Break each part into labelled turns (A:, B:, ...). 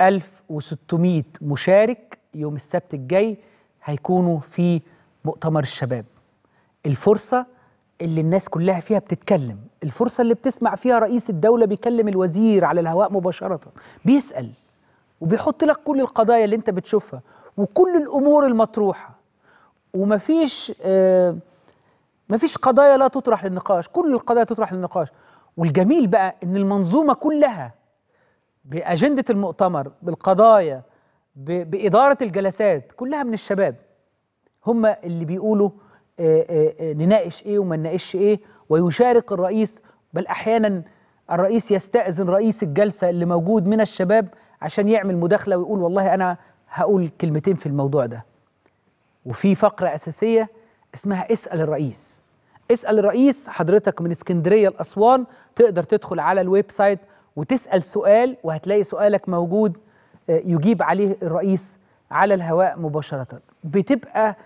A: 1600 مشارك يوم السبت الجاي هيكونوا في مؤتمر الشباب الفرصة اللي الناس كلها فيها بتتكلم الفرصة اللي بتسمع فيها رئيس الدولة بيكلم الوزير على الهواء مباشرة بيسأل وبيحط لك كل القضايا اللي انت بتشوفها وكل الأمور المطروحة ومفيش آه مفيش قضايا لا تطرح للنقاش كل القضايا تطرح للنقاش والجميل بقى ان المنظومة كلها باجنده المؤتمر بالقضايا باداره الجلسات كلها من الشباب هم اللي بيقولوا آه، آه، آه، نناقش ايه وما نناقش ايه ويشارك الرئيس بل احيانا الرئيس يستاذن رئيس الجلسه اللي موجود من الشباب عشان يعمل مداخله ويقول والله انا هقول كلمتين في الموضوع ده وفي فقره اساسيه اسمها اسال الرئيس اسال الرئيس حضرتك من اسكندريه لاسوان تقدر تدخل على الويب سايت وتسأل سؤال وهتلاقي سؤالك موجود آه، يجيب عليه الرئيس على الهواء مباشرة بتبقى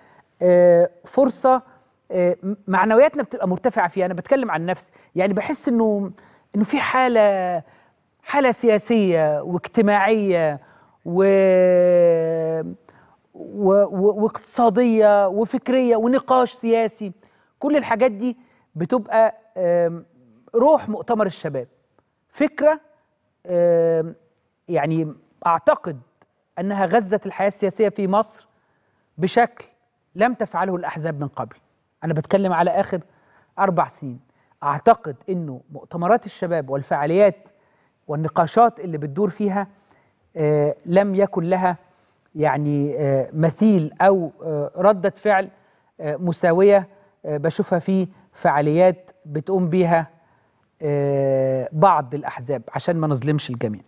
A: آه، فرصة آه، معنوياتنا بتبقى مرتفعة فيها أنا بتكلم عن نفسي يعني بحس إنه إنه في حالة حالة سياسية واجتماعية و... و... و... واقتصادية وفكرية ونقاش سياسي كل الحاجات دي بتبقى روح مؤتمر الشباب فكرة يعني اعتقد انها غزت الحياه السياسيه في مصر بشكل لم تفعله الاحزاب من قبل. انا بتكلم على اخر اربع سنين. اعتقد انه مؤتمرات الشباب والفعاليات والنقاشات اللي بتدور فيها آه، لم يكن لها يعني آه، مثيل او آه، رده فعل مساويه بشوفها في فعاليات بتقوم بيها آه، بعض الأحزاب عشان ما نظلمش الجميع